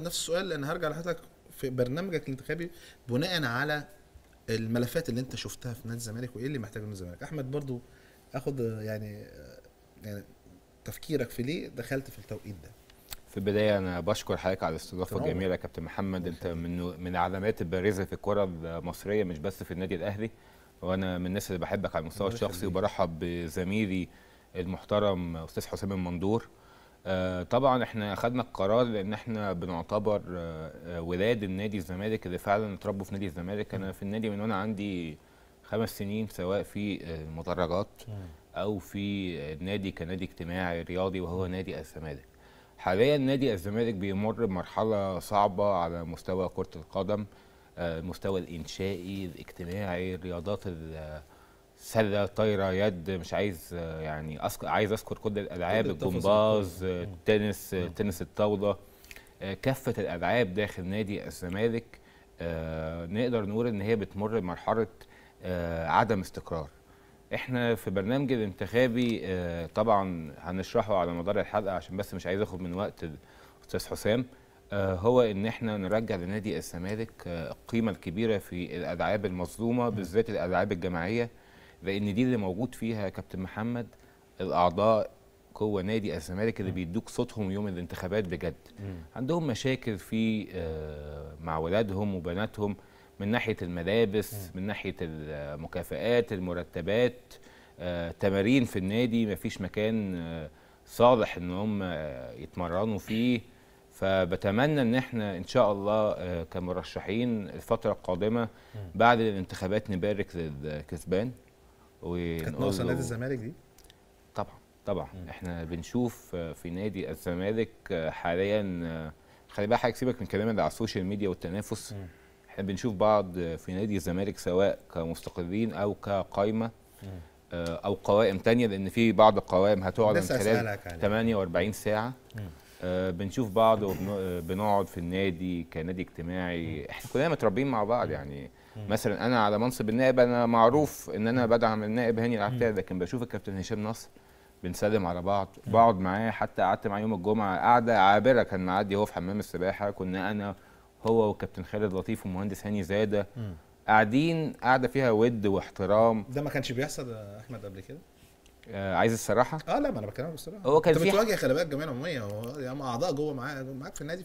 نفس السؤال لان هرجع لحضرتك في برنامجك الانتخابي بناء على الملفات اللي انت شفتها في نادي الزمالك وايه اللي محتاجه نادي الزمالك احمد برضو اخد يعني يعني تفكيرك في ليه دخلت في التوقيت ده في البدايه انا بشكر حضرتك على الاستضافه الجميله يا كابتن محمد انت من من العلامات البارزه في الكره المصريه مش بس في النادي الاهلي وانا من الناس اللي بحبك على المستوى الشخصي وبرحب بزميلي المحترم استاذ حسام المندور آه، طبعا احنا اخذنا القرار لان احنا بنعتبر آه، آه، ولاد النادي الزمالك اللي فعلا اتربوا في نادي الزمالك انا في النادي من وانا عندي خمس سنين سواء في المدرجات او في النادي كنادي اجتماعي رياضي وهو نادي الزمالك حاليا نادي الزمالك بيمر بمرحله صعبه على مستوى كره القدم المستوى الانشائي الاجتماعي الرياضات سله طايره يد مش عايز يعني أذكر عايز اذكر كل الالعاب الجمباز التنس آه، آه، تنس الطاوله آه، كافه الالعاب داخل نادي الزمالك نقدر نقول ان هي بتمر بمرحله عدم استقرار احنا في برنامج الانتخابي طبعا هنشرحه على مدار الحلقه عشان بس مش عايز اخد من وقت الاستاذ حسام هو ان احنا نرجع لنادي الزمالك القيمه الكبيره في الالعاب المظلومه بالذات الالعاب الجماعيه لان دي اللي موجود فيها يا كابتن محمد الاعضاء قوة نادي الزمالك اللي بيدوك صوتهم يوم الانتخابات بجد عندهم مشاكل في آه، مع ولادهم وبناتهم من ناحيه الملابس من ناحيه المكافئات المرتبات آه، تمارين في النادي مفيش مكان آه، صالح ان هم يتمرنوا فيه فبتمنى ان احنا ان شاء الله كمرشحين الفتره القادمه بعد الانتخابات نبارك للكسبان كانت ناقصه نادي الزمالك دي؟ طبعا طبعا احنا بنشوف في نادي الزمالك حاليا خلي بقى حاجه سيبك من كلام ده على السوشيال ميديا والتنافس احنا بنشوف بعض في نادي الزمالك سواء كمستقلين او كقايمه آه، او قوائم تانية لان في بعض القوائم هتقعد من خلال 48 ساعه مم. آه بنشوف بعض وبنقعد آه، في النادي كنادي اجتماعي احنا كلنا متربيين مع بعض يعني مثلا انا على منصب النائب انا معروف ان انا بدعم النائب هاني العتاد لكن بشوف الكابتن هشام نصر بنسلم على بعض بقعد معاه حتى قعدت معاه يوم الجمعه قعده عابره كان معدي هو في حمام السباحه كنا انا هو والكابتن خالد لطيف والمهندس هاني زاده قاعدين قاعده فيها ود واحترام ده ما كانش بيحصل يا احمد قبل كده آه عايز الصراحه اه لا ما انا بكلمك بصراحه هو كان في بتواجه خلي بالك جمعيه العموميه هو يعني اعضاء جوه معاك معاك في النادي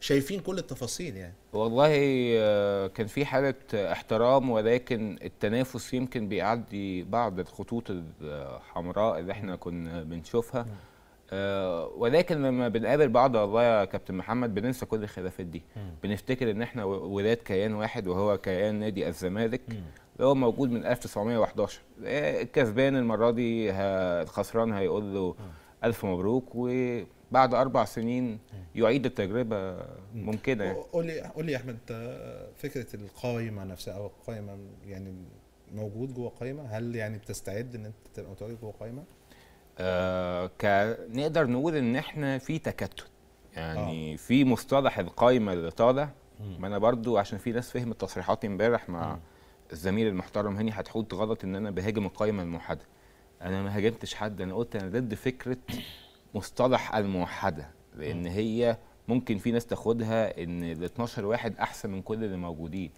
فشايفين كل التفاصيل يعني والله آه كان في حاله احترام ولكن التنافس يمكن بيعدي بعض الخطوط الحمراء اللي احنا كنا بنشوفها آه ولكن لما بنقابل بعض الله يا كابتن محمد بننسى كل الخلافات دي بنفتكر ان احنا ولاد كيان واحد وهو كيان نادي الزمالك هو موجود من 1911 الكسبان آه، المره دي الخسران هيقول له آه. الف مبروك وبعد اربع سنين آه. يعيد التجربه ممكنه يعني. قول لي قول لي يا احمد فكره القائمه نفسها او القائمه يعني موجود جوه قائمه هل يعني بتستعد ان انت تبقى متواجد جوه قائمه؟ آه نقدر نقول ان احنا في تكتل يعني آه. في مصطلح القائمه اللي طالع ما انا برضو عشان في ناس فهمت تصريحاتي امبارح مع آه. الزميل المحترم هاني هتحط غلط ان انا بهاجم القائمه الموحده انا ما هاجمتش حد انا قلت انا ضد فكره مصطلح الموحده لان هي ممكن في ناس تاخدها ان ال 12 واحد احسن من كل اللي موجودين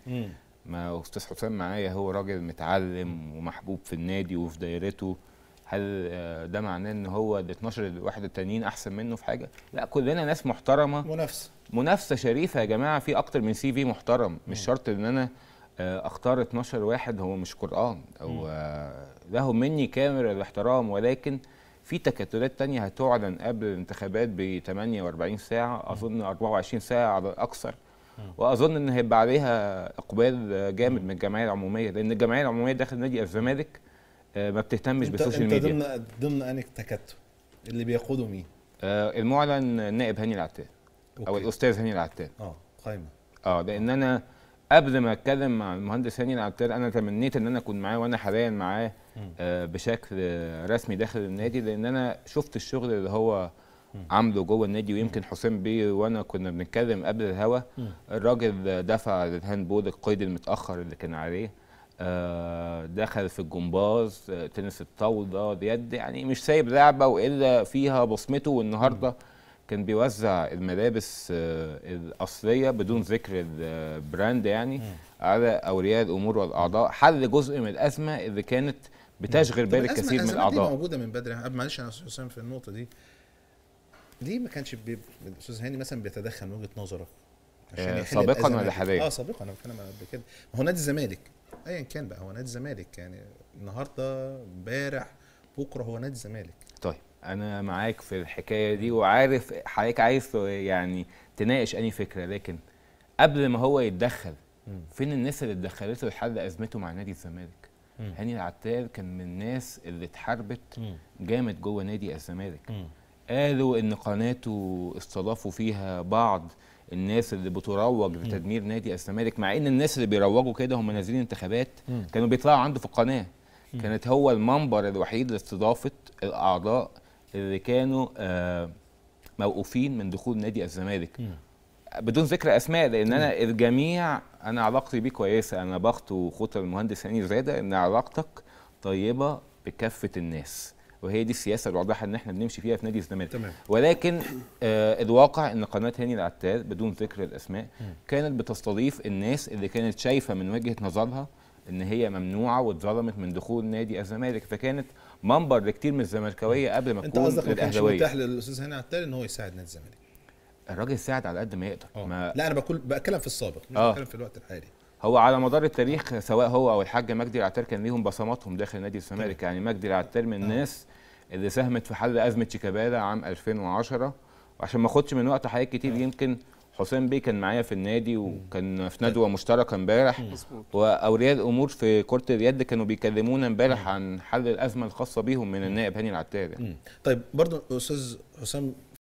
ما استاذ حسام معايا هو راجل متعلم ومحبوب في النادي وفي دايرته هل ده معناه ان هو ال 12 واحد التانيين احسن منه في حاجه؟ لا كلنا ناس محترمه منافسه منافسه شريفه يا جماعه في اكتر من سي في محترم مش شرط ان انا آه، اختار 12 واحد هو مش قران او له مني كامل الاحترام ولكن في تكتلات تانية هتعلن قبل الانتخابات ب 48 ساعة أظن 24 ساعة على الأكثر وأظن إن هيبقى عليها إقبال جامد من الجمعية العمومية لأن الجمعية العمومية داخل نادي الزمالك آه، ما بتهتمش بالسوشيال ميديا أنت ضمن ضمن أنهي تكتل؟ اللي بيقوده مين؟ آه المعلن النائب هاني العتاب أو الأستاذ هاني العتال أه قايمة أه لأن أنا قبل ما اتكلم مع المهندس هاني العطار انا تمنيت ان انا اكون معاه وانا حاليا معاه آه، بشكل رسمي داخل النادي لان انا شفت الشغل اللي هو عامله جوه النادي ويمكن حسام بيه وانا كنا بنتكلم قبل الهوا الراجل دفع بول القيد المتاخر اللي كان عليه آه، دخل في الجمباز آه، تنس الطاوله اليد يعني مش سايب لعبه والا فيها بصمته والنهارده كان بيوزع الملابس آه، الاصليه بدون ذكر البراند آه، يعني على اولياء الامور والاعضاء حل جزء من الازمه اللي كانت بتشغل بال الكثير من الاعضاء دي موجوده من بدري معلش انا استاذ في النقطه دي ليه ما كانش الاستاذ هاني مثلا بيتدخل من وجهه نظره عشان آه، سابقا ولا حاليا اه سابقا انا بتكلم قبل كده ما هو نادي الزمالك ايا كان بقى هو نادي الزمالك يعني النهارده امبارح بكره هو نادي الزمالك طيب انا معاك في الحكايه دي وعارف حضرتك عايز يعني تناقش اي فكره لكن قبل ما هو يتدخل فين الناس اللي اتدخلت لحد ازمته مع نادي الزمالك هاني العتال كان من الناس اللي اتحاربت جامد جوه نادي الزمالك قالوا ان قناته استضافوا فيها بعض الناس اللي بتروج لتدمير نادي الزمالك مع ان الناس اللي بيروجوا كده هم نازلين انتخابات كانوا بيطلعوا عنده في القناه كانت هو المنبر الوحيد لاستضافه الاعضاء اللي كانوا آه، موقوفين من دخول نادي الزمالك بدون ذكر اسماء لان انا الجميع انا علاقتي بيه كويسه انا بخت خطر المهندس هاني زاده ان علاقتك طيبه بكافه الناس وهي دي السياسه الواضحه ان احنا بنمشي فيها في نادي الزمالك ولكن آه الواقع ان قناه هاني العتاد بدون ذكر الاسماء كانت بتستضيف الناس اللي كانت شايفه من وجهه نظرها ان هي ممنوعه واتظلمت من دخول نادي الزمالك فكانت منبر لكتير من الزملكاويه قبل ما تكون انت قصدك مش متاح للاستاذ هاني عتال ان هو يساعد نادي الزمالك الراجل ساعد على قد ما يقدر آه. ما لا انا بقول بتكلم في السابق مش آه. بتكلم في الوقت الحالي هو على مدار التاريخ سواء هو او الحاج مجدي العتار كان ليهم بصماتهم داخل نادي الزمالك يعني مجدي العتار من الناس آه. اللي ساهمت في حل ازمه شيكابالا عام 2010 وعشان ما اخدش من وقت حضرتك كتير يمكن حسام بيه كان معايا في النادي وكان في ندوه مشتركه امبارح واولياء الامور في كره اليد كانوا بيكلمونا امبارح عن حل الازمه الخاصه بيهم من النائب هاني العتاب يعني. طيب برضو استاذ حسام